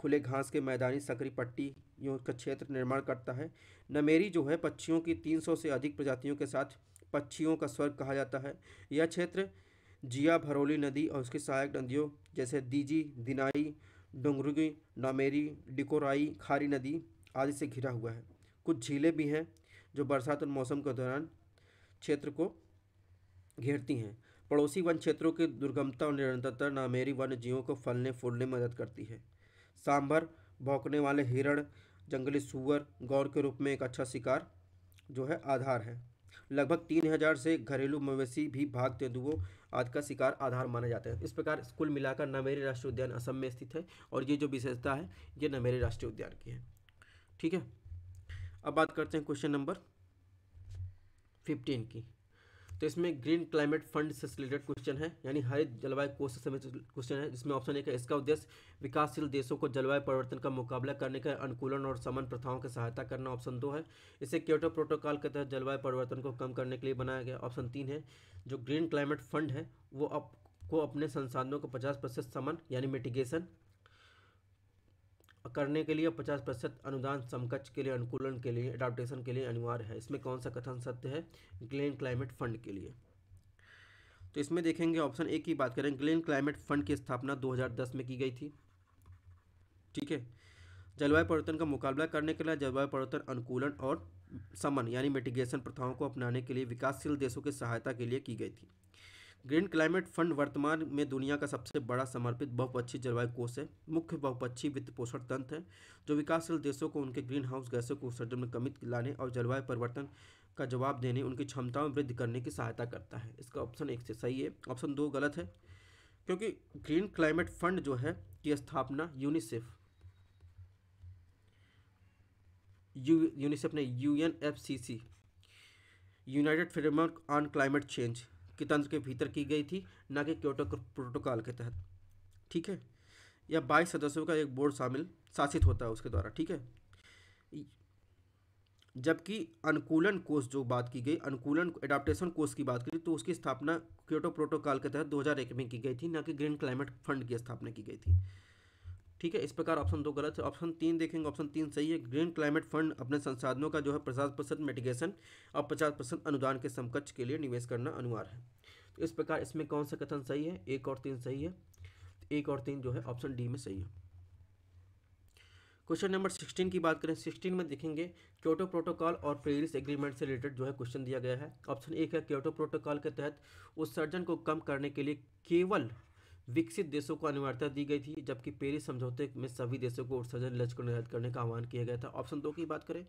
खुले घास के मैदानी सकरी पट्टियों का क्षेत्र निर्माण करता है नमेरी जो है पक्षियों की 300 से अधिक प्रजातियों के साथ पक्षियों का स्वर्ग कहा जाता है यह क्षेत्र जिया भरोली नदी और उसकी सहायक नदियों जैसे दीजी दिनाई डोंगरुगी नामेरी डिकोराई खारी नदी आदि से घिरा हुआ है कुछ झीलें भी हैं जो बरसात और मौसम के दौरान क्षेत्र को घेरती हैं पड़ोसी वन क्षेत्रों की दुर्गमता और निरंतरता नामेरी वन्य जीवों को फलने फूलने में मदद करती है सांभर भौंकने वाले हिरण जंगली सुअर गौर के रूप में एक अच्छा शिकार जो है आधार है लगभग तीन हज़ार से घरेलू मवेशी भी भाग तेंदुओं आदि का शिकार आधार माने जाते हैं इस प्रकार कुल मिलाकर नमेरी राष्ट्रीय उद्यान असम में स्थित है और ये जो विशेषता है ये नमेरी राष्ट्रीय उद्यान की है ठीक है अब बात करते हैं क्वेश्चन नंबर फिफ्टीन की तो इसमें ग्रीन क्लाइमेट फंड से रिलेटेड क्वेश्चन है यानी हरित जलवायु कोष से क्वेश्चन है जिसमें ऑप्शन एक है इसका उद्देश्य विकासशील देशों को जलवायु परिवर्तन का मुकाबला करने का अनुकूलन और समान प्रथाओं की सहायता करना ऑप्शन दो है इसे क्योटो प्रोटोकॉल के तहत जलवायु परिवर्तन को कम करने के लिए बनाया गया ऑप्शन तीन है जो ग्रीन क्लाइमेट फंड है वो आपको अपने संसाधनों को पचास प्रतिशत समन यानी मिटिगेशन करने के लिए पचास प्रतिशत अनुदान समकक्ष के लिए अनुकूलन के लिए अडाप्टेशन के लिए अनिवार्य है इसमें कौन सा कथन सत्य है ग्लेन क्लाइमेट फंड के लिए तो इसमें देखेंगे ऑप्शन ए की बात करें ग्लेन क्लाइमेट फंड की स्थापना 2010 में की गई थी ठीक है जलवायु परिवर्तन का मुकाबला करने के लिए जलवायु परिवर्तन अनुकूलन और समन यानी मिटिगेशन प्रथाओं को अपनाने के लिए विकासशील देशों की सहायता के लिए की गई थी ग्रीन क्लाइमेट फंड वर्तमान में दुनिया का सबसे बड़ा समर्पित बहुपक्षी जलवायु कोष है मुख्य बहुपक्षी वित्त पोषण तंत्र है जो विकासशील देशों को उनके ग्रीन हाउस गैसों को उत्सर्जन में कमी लाने और जलवायु परिवर्तन का जवाब देने उनकी क्षमताओं में वृद्धि करने की सहायता करता है इसका ऑप्शन एक से सही है ऑप्शन दो गलत है क्योंकि ग्रीन क्लाइमेट फंड जो है की स्थापना यूनिसेफ यू यूनिसेफ ने U N F C C united framework on climate change के तंत्र के भीतर की गई थी न कि क्योटो प्रोटोकॉल के तहत ठीक है या बाईस सदस्यों का एक बोर्ड शामिल शासित होता है उसके द्वारा ठीक है जबकि अनुकूलन कोष जो बात की गई अनुकूलन एडाप्टेशन कोष की बात करी तो उसकी स्थापना क्योटो प्रोटोकॉल के तहत 2001 में की गई थी ना कि ग्रीन क्लाइमेट फंड की स्थापना की गई थी ठीक है इस प्रकार ऑप्शन दो गलत है ऑप्शन तीन देखेंगे ऑप्शन तीन सही है ग्रीन क्लाइमेट फंड अपने संसाधनों का जो है पचास परसेंट मेडिकेशन और पचास परसेंट अनुदान के समकक्ष के लिए निवेश करना अनिवार्य है तो इस प्रकार इसमें कौन सा कथन सही है एक और तीन सही है एक और तीन जो है ऑप्शन डी में सही है क्वेश्चन नंबर सिक्सटीन की बात करें सिक्सटीन में देखेंगे क्योटो प्रोटोकॉल और पेरिस एग्रीमेंट से रिलेटेड जो है क्वेश्चन दिया गया है ऑप्शन एक है क्योटो प्रोटोकॉल के तहत उत्सर्जन को कम करने के लिए केवल विकसित देशों को अनिवार्यता दी गई थी जबकि पेरिस समझौते में सभी देशों को उत्सर्जन लक्ष्य को निर्धारित करने का आह्वान किया गया था ऑप्शन दो की बात करें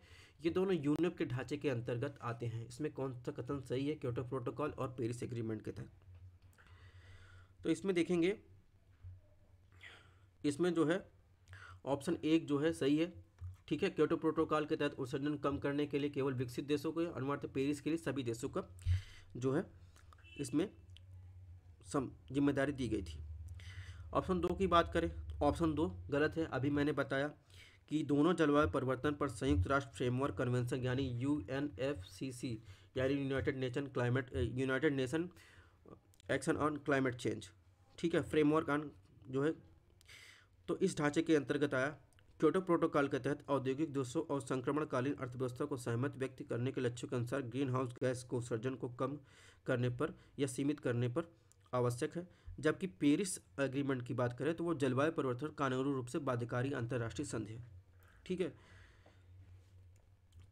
ये दोनों यूनियप के ढांचे के अंतर्गत आते हैं इसमें कौन सा कथन सही है क्योटो प्रोटोकॉल और पेरिस एग्रीमेंट के तहत तो इसमें देखेंगे इसमें जो है ऑप्शन एक जो है सही है ठीक है क्योटो प्रोटोकॉल के तहत उत्सर्जन कम करने के लिए केवल विकसित देशों को अनिवार्य पेरिस के लिए सभी देशों का जो है इसमें सम जिम्मेदारी दी गई थी ऑप्शन दो की बात करें ऑप्शन दो गलत है अभी मैंने बताया कि दोनों जलवायु परिवर्तन पर संयुक्त राष्ट्र फ्रेमवर्क कन्वेंशन यानी यू यानी united nation climate united nation action on climate change ठीक है फ्रेमवर्क ऑन जो है तो इस ढांचे के अंतर्गत आया क्योटो प्रोटोकॉल के तहत औद्योगिक दोषों और संक्रमणकालीन अर्थव्यवस्था को सहमत व्यक्त करने के लक्ष्यों के अनुसार ग्रीन हाउस गैस को सर्जन को कम करने पर या सीमित करने पर आवश्यक है जबकि पेरिस एग्रीमेंट की बात करें तो वो जलवायु परिवर्तन कानूनी रूप से बाध्यकारी अंतर्राष्ट्रीय संधि है ठीक है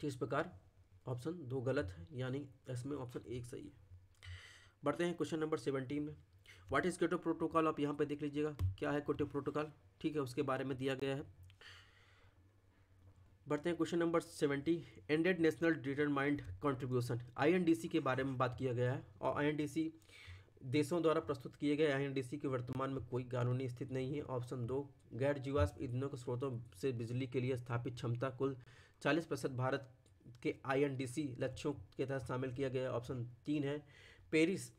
तो इस प्रकार ऑप्शन दो गलत है यानी इसमें ऑप्शन एक सही है बढ़ते हैं क्वेश्चन नंबर सेवनटीन में व्हाट इज़ क्योटो प्रोटोकॉल आप यहाँ पर देख लीजिएगा क्या है क्योटो प्रोटोकॉल ठीक है उसके बारे में दिया गया है बढ़ते हैं question number seventy intended national determined contribution INDC के बारे में बात किया गया है और आईएनडीसी देशों द्वारा प्रस्तुत किए गए आईएनडीसी के वर्तमान में कोई कानूनी स्थिति नहीं है ऑप्शन दो गैर जीवाश्म ईंधनों के स्रोतों से बिजली के लिए स्थापित क्षमता कुल 40 प्रतिशत भारत के आईएनडीसी लक्ष्यों के तहत शामिल किया गया ऑप्शन तीन है पेरिस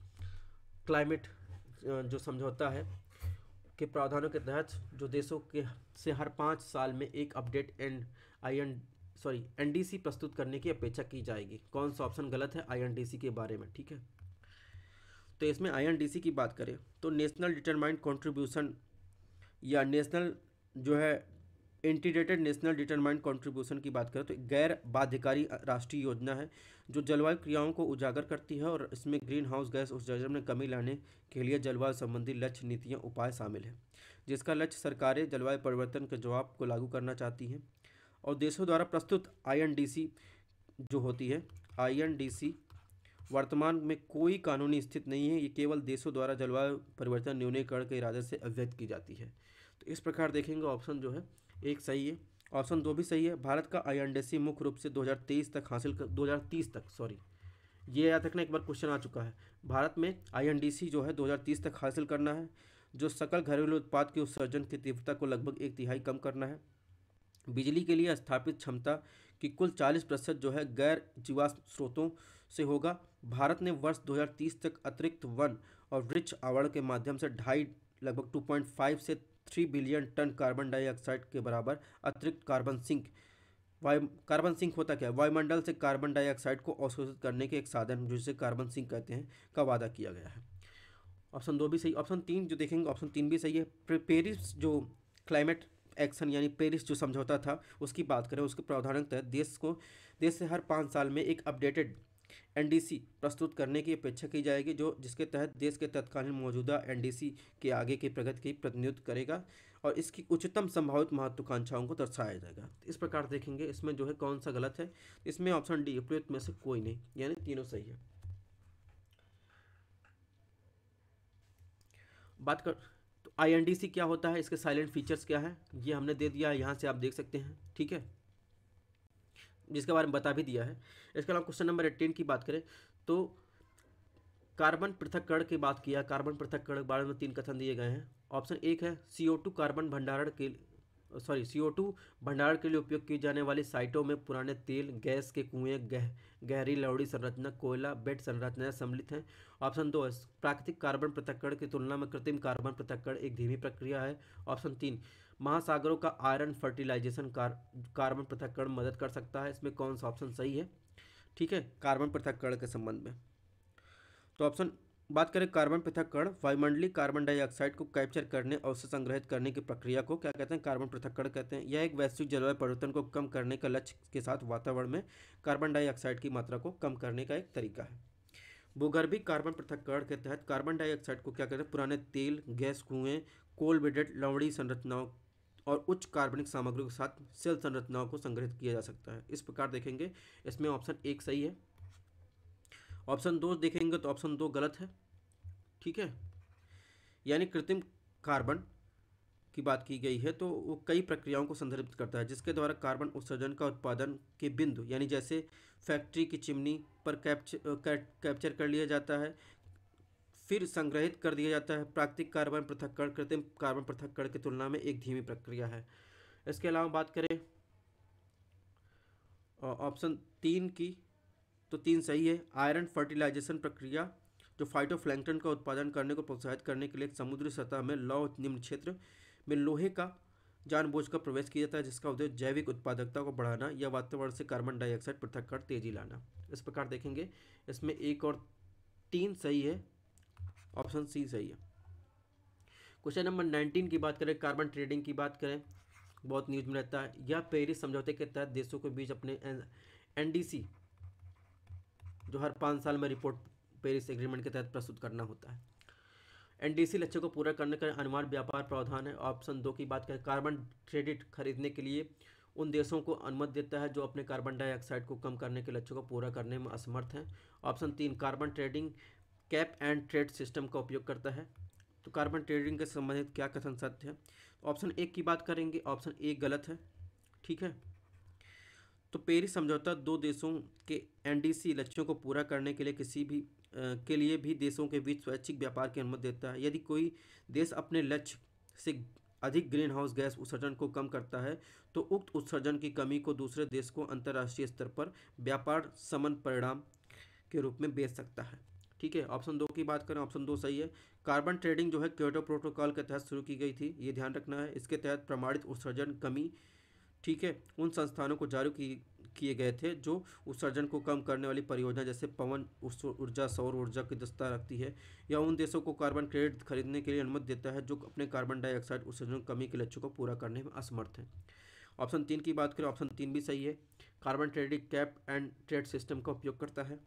क्लाइमेट जो समझौता है के प्रावधानों के तहत जो देशों के से हर पाँच साल में एक update and I N sorry NDC प्रस्तुत करने की अपेक्षा की जाएगी कौन सा ऑप्शन गलत है आईएनडीसी के बारे में ठीक है तो इसमें आई की बात करें तो नेशनल डिटरमाइंड कंट्रीब्यूशन या नेशनल जो है इंटीग्रेटेड नेशनल डिटरमाइंड कंट्रीब्यूशन की बात करें तो गैर बाध्यकारी राष्ट्रीय योजना है जो जलवायु क्रियाओं को उजागर करती है और इसमें ग्रीन हाउस गैस उत्सर्जन में कमी लाने के लिए जलवायु संबंधी लक्ष्य नीतियाँ उपाय शामिल हैं जिसका लक्ष्य सरकारें जलवायु परिवर्तन के जवाब को लागू करना चाहती हैं और देशों द्वारा प्रस्तुत आई जो होती है आई वर्तमान में कोई कानूनी स्थित नहीं है ये केवल देशों द्वारा जलवायु परिवर्तन न्यूनीकरण के इरादे से अव्यक्त की जाती है तो इस प्रकार देखेंगे ऑप्शन जो है एक सही है ऑप्शन दो भी सही है भारत का आई मुख्य रूप से 2023 तक हासिल कर 2030 तक सॉरी ये याद रखना एक बार क्वेश्चन आ चुका है भारत में आई जो है 2030 तक हासिल करना है जो सकल घरेलू उत्पाद के उत्सर्जन की तीव्रता को लगभग एक तिहाई कम करना है बिजली के लिए स्थापित क्षमता कि कुल 40 प्रतिशत जो है गैर जीवाश्म स्रोतों से होगा भारत ने वर्ष 2030 तक अतिरिक्त वन और वृक्ष आवरण के माध्यम से ढाई लगभग 2.5 से 3 बिलियन टन कार्बन डाइऑक्साइड के बराबर अतिरिक्त कार्बन सिंक वायु कार्बन सिंक होता क्या है वायुमंडल से कार्बन डाइऑक्साइड को अवशोषित करने के एक साधन जिसे कार्बन सिंक कहते हैं का वादा किया गया है ऑप्शन दो भी सही ऑप्शन तीन जो देखेंगे ऑप्शन तीन भी सही है पेरिस जो क्लाइमेट एक्शन यानी पेरिस जो समझौता था उसकी बात करें उसके प्रावधान तहत देश को देश से हर पाँच साल में एक अपडेटेड एनडीसी प्रस्तुत करने की अपेक्षा की जाएगी जो जिसके तहत देश के तत्कालीन मौजूदा एनडीसी के आगे की प्रगति की प्रतिनिधित्व करेगा और इसकी उच्चतम संभावित महत्वाकांक्षाओं को दर्शाया जाएगा इस प्रकार देखेंगे इसमें जो है कौन सा गलत है इसमें ऑप्शन डी उपयुक्त में से कोई नहीं यानी तीनों सही है बात कर आई क्या होता है इसके साइलेंट फीचर्स क्या है ये हमने दे दिया है यहाँ से आप देख सकते हैं ठीक है जिसके बारे में बता भी दिया है इसके अलावा क्वेश्चन नंबर एट्टीन की बात करें तो कार्बन पृथककरण की बात किया कार्बन पृथककरण के बारे में तीन कथन दिए गए हैं ऑप्शन एक है ओ टू कार्बन भंडारण के सॉरी टू भंडारण के लिए उपयोग की जाने वाली साइटों में पुराने तेल गैस के कुएं गह, गहरी लौड़ी संरचना कोयला बेड संरचनाएं सम्मिलित हैं ऑप्शन दो प्राकृतिक कार्बन पृथक्करण की तुलना में कृत्रिम कार्बन पृथक्करण एक धीमी प्रक्रिया है ऑप्शन तीन महासागरों का आयरन फर्टिलाइजेशन कार, कार्बन पृथक्करण मदद कर सकता है इसमें कौन सा ऑप्शन सही है ठीक है कार्बन पृथक्करण के संबंध में तो ऑप्शन बात करें कार्बन पृथककरण वायुमंडलीय कार्बन डाइऑक्साइड को कैप्चर करने और उसे संग्रहित करने की प्रक्रिया को क्या कहते हैं कार्बन पृथककरण कहते हैं यह एक वैश्विक जलवायु परिवर्तन को कम करने का लक्ष्य के साथ वातावरण में कार्बन डाइऑक्साइड की मात्रा को कम करने का एक तरीका है भूगर्भी कार्बन पृथककरण के तहत कार्बन डाइऑक्साइड को क्या कहते हैं पुराने तेल गैस कुएँ कोल बेडेड लवड़ी संरचनाओं और उच्च कार्बनिक सामग्रियों के साथ सेल संरचनाओं को संग्रहित किया जा सकता है इस प्रकार देखेंगे इसमें ऑप्शन एक सही है ऑप्शन दो देखेंगे तो ऑप्शन दो गलत है ठीक है यानी कृत्रिम कार्बन की बात की गई है तो वो कई प्रक्रियाओं को संदर्भित करता है जिसके द्वारा कार्बन उत्सर्जन का उत्पादन के बिंदु यानी जैसे फैक्ट्री की चिमनी पर कैप्चर कैप्चर कर लिया जाता है फिर संग्रहित कर दिया जाता है प्राकृतिक कार्बन पृथककरण कृत्रिम कार्बन पृथककरण की तुलना में एक धीमी प्रक्रिया है इसके अलावा बात करें ऑप्शन तीन की तो तीन सही है आयरन फर्टिलाइजेशन प्रक्रिया जो फाइटोफ्लैंकटन का उत्पादन करने को प्रोत्साहित करने के लिए समुद्री सतह में लौ निम्न क्षेत्र में लोहे का का प्रवेश किया जाता है जिसका उद्देश्य जैविक उत्पादकता को बढ़ाना या वातावरण से कार्बन डाइऑक्साइड पृथक कर तेजी लाना इस प्रकार देखेंगे इसमें एक और तीन सही है ऑप्शन सी सही है क्वेश्चन नंबर नाइनटीन की बात करें कार्बन ट्रेडिंग की बात करें बहुत न्यूज में रहता है या पेरिस समझौते के तहत देशों के बीच अपने सी जो हर पाँच साल में रिपोर्ट पेरिस एग्रीमेंट के तहत प्रस्तुत करना होता है एनडीसी लक्ष्य को पूरा करने का अनिवार्य व्यापार प्रावधान है ऑप्शन दो की बात करें कार्बन क्रेडिट खरीदने के लिए उन देशों को अनुमति देता है जो अपने कार्बन डाइऑक्साइड को कम करने के लक्ष्य को पूरा करने में असमर्थ हैं ऑप्शन तीन carbon trading cap and trade system का उपयोग करता है तो कार्बन ट्रेडिंग के संबंधित क्या कथन सत्य है ऑप्शन एक की बात करेंगे ऑप्शन एक गलत है ठीक है तो पेरिस समझौता दो देशों के एनडीसी लक्ष्यों को पूरा करने के लिए किसी भी आ, के लिए भी देशों के बीच स्वैच्छिक व्यापार की अनुमति देता है यदि कोई देश अपने लक्ष्य से अधिक ग्रीन हाउस गैस उत्सर्जन को कम करता है तो उक्त उत्सर्जन की कमी को दूसरे देश को अंतर्राष्ट्रीय स्तर पर व्यापार समन परिणाम के रूप में बेच सकता है ठीक है ऑप्शन दो की बात करें ऑप्शन दो सही है कार्बन ट्रेडिंग जो है क्योटो प्रोटोकॉल के तहत शुरू की गई थी ये ध्यान रखना है इसके तहत प्रमाणित उत्सर्जन कमी ठीक है उन संस्थानों को जारी की किए गए थे जो उत्सर्जन को कम करने वाली परियोजना जैसे पवन ऊर्जा सौर ऊर्जा की दस्ता रखती है या उन देशों को कार्बन क्रेडिट खरीदने के लिए अनुमति देता है जो अपने कार्बन डाइऑक्साइड उत्सर्जन कमी के लक्ष्य को पूरा करने में असमर्थ हैं ऑप्शन तीन की बात करें ऑप्शन तीन भी सही है carbon trading cap and trade system का उपयोग करता है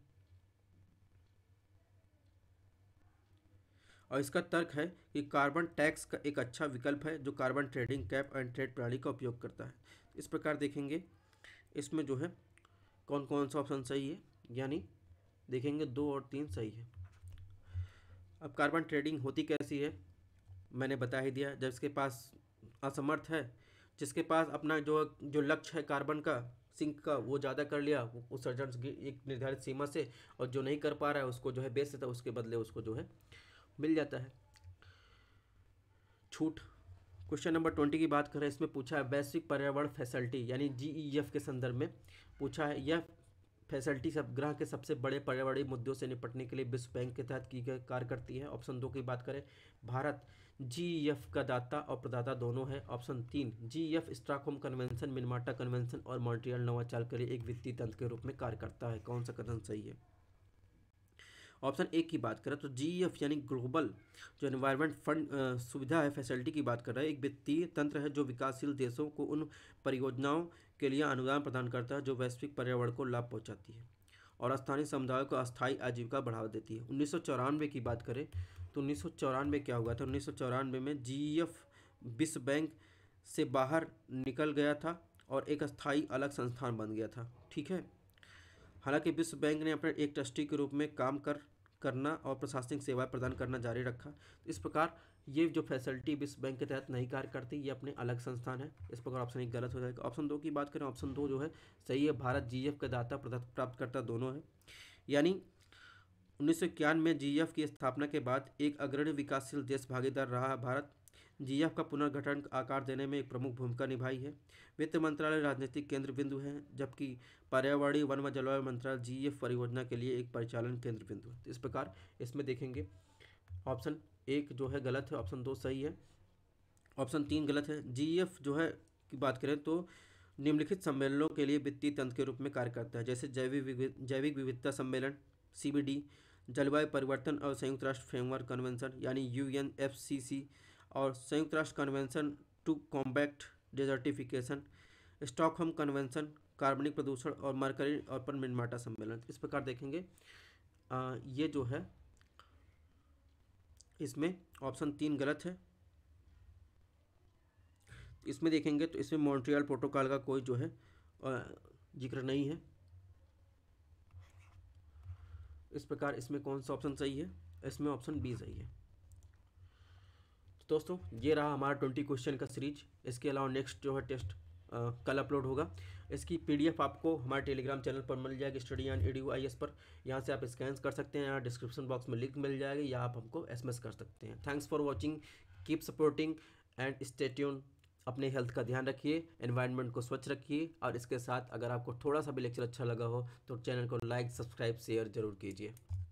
और इसका तर्क है कि कार्बन टैक्स का एक अच्छा विकल्प है जो carbon trading cap and trade प्रणाली का उपयोग करता है इस प्रकार देखेंगे इसमें जो है कौन कौन सा ऑप्शन सही है यानी देखेंगे दो और तीन सही है अब कार्बन ट्रेडिंग होती कैसी है मैंने बता ही दिया जब इसके पास असमर्थ है जिसके पास अपना जो जो लक्ष्य है कार्बन का सिंक का वो ज़्यादा कर लिया उत्सर्जन एक निर्धारित सीमा से और जो नहीं कर पा रहा है उसको जो है बेच देता उसके बदले उसको जो है मिल जाता है छूट क्वेश्चन नंबर ट्वेंटी की बात करें इसमें पूछा है वैश्विक पर्यावरण फैसिलिटी यानी जीईएफ e के संदर्भ में पूछा है यह फैसिलिटी सब ग्रह के सबसे बड़े पर्यावरणीय मुद्दों से निपटने के लिए विश्व बैंक के तहत की गई कार्य करती है ऑप्शन दो की बात करें भारत जीईएफ e का दाता और प्रदाता दोनों है ऑप्शन तीन GEF Stockholm convention Minamata convention और मॉन्ट्रियल नवाचार के लिए एक वित्तीय तंत्र के रूप में कार्य करता है कौन सा कथन सही है ऑप्शन ए की बात करें तो जी एफ e यानी ग्लोबल जो एनवायरनमेंट फंड सुविधा है फैसिलिटी की बात कर रहा है एक वित्तीय तंत्र है जो विकासशील देशों को उन परियोजनाओं के लिए अनुदान प्रदान करता है जो वैश्विक पर्यावरण को लाभ पहुँचाती है और स्थानीय समुदायों को अस्थायी आजीविका बढ़ावा देती है उन्नीस की बात करें तो उन्नीस क्या हुआ था उन्नीस में जी e विश्व बैंक से बाहर निकल गया था और एक स्थायी अलग संस्थान बन गया था ठीक है हालांकि विश्व बैंक ने अपने एक ट्रस्टी के रूप में काम कर करना और प्रशासनिक सेवाएं प्रदान करना जारी रखा तो इस प्रकार ये जो फैसिलिटी विश्व बैंक के तहत नहीं कार्य करती ये अपने अलग संस्थान है इस प्रकार ऑप्शन एक गलत हो जाएगा ऑप्शन दो की बात करें ऑप्शन दो जो है सही है भारत जी का दाता प्राप्तकर्ता दोनों है यानी उन्नीस में जी की स्थापना के बाद एक अग्रणी विकासशील देश भागीदार रहा भारत जीएफ का पुनर्गठन आकार देने में एक प्रमुख भूमिका निभाई है वित्त मंत्रालय राजनीतिक केंद्र बिंदु है जबकि पर्यावरणीय वन व जलवायु मंत्रालय जीएफ परियोजना के लिए एक परिचालन केंद्र बिंदु है तो इस प्रकार इसमें देखेंगे ऑप्शन एक जो है गलत है ऑप्शन दो सही है ऑप्शन तीन गलत है जीएफ जो है की बात करें तो निम्नलिखित सम्मेलनों के लिए वित्तीय तंत्र के रूप में कार्य करता है जैसे जैविक जैविक विविधता सम्मेलन सीबीडी जलवायु परिवर्तन और संयुक्त राष्ट्र फ्रेमवर्क कन्वेंशन यानी U N F C C और संयुक्त राष्ट्र कन्वेंशन to combat desertification Stockholm convention कार्बनिक प्रदूषण और मरकरी और परमिनमाटा सम्मेलन इस प्रकार देखेंगे आ, ये जो है इसमें ऑप्शन तीन गलत है इसमें देखेंगे तो इसमें मॉन्ट्रियल प्रोटोकॉल का कोई जो है जिक्र नहीं है इस प्रकार इसमें कौन सा ऑप्शन सही है इसमें ऑप्शन बी सही है तो दोस्तों ये रहा हमारा ट्वेंटी क्वेश्चन का सीरीज इसके अलावा नेक्स्ट जो है टेस्ट आ, कल अपलोड होगा इसकी पीडीएफ आपको हमारे टेलीग्राम चैनल पर मिल जाएगी स्टडी एंड एडी आई एस पर यहाँ से आप स्कैन कर सकते हैं यहाँ डिस्क्रिप्शन बॉक्स में लिंक मिल जाएगी या आप हमको एसएमएस कर सकते हैं thanks for watching keep supporting and stay tuned अपने हेल्थ का ध्यान रखिए एनवायरनमेंट को स्वच्छ रखिए और इसके साथ अगर आपको थोड़ा सा भी लेक्चर अच्छा लगा हो तो चैनल को लाइक सब्सक्राइब शेयर जरूर कीजिए